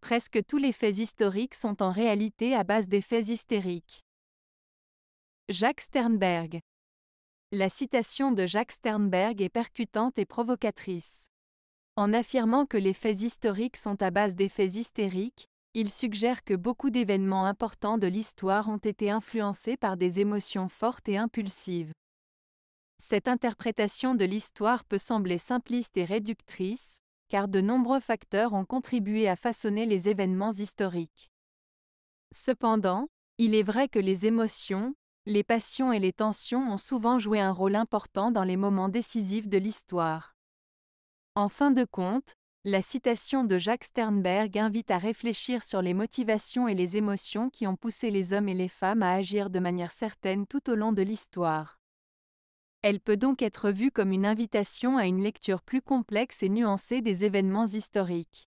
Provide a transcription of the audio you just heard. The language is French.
Presque tous les faits historiques sont en réalité à base des faits hystériques. Jacques Sternberg La citation de Jacques Sternberg est percutante et provocatrice. En affirmant que les faits historiques sont à base des faits hystériques, il suggère que beaucoup d'événements importants de l'histoire ont été influencés par des émotions fortes et impulsives. Cette interprétation de l'histoire peut sembler simpliste et réductrice, car de nombreux facteurs ont contribué à façonner les événements historiques. Cependant, il est vrai que les émotions, les passions et les tensions ont souvent joué un rôle important dans les moments décisifs de l'histoire. En fin de compte, la citation de Jacques Sternberg invite à réfléchir sur les motivations et les émotions qui ont poussé les hommes et les femmes à agir de manière certaine tout au long de l'histoire. Elle peut donc être vue comme une invitation à une lecture plus complexe et nuancée des événements historiques.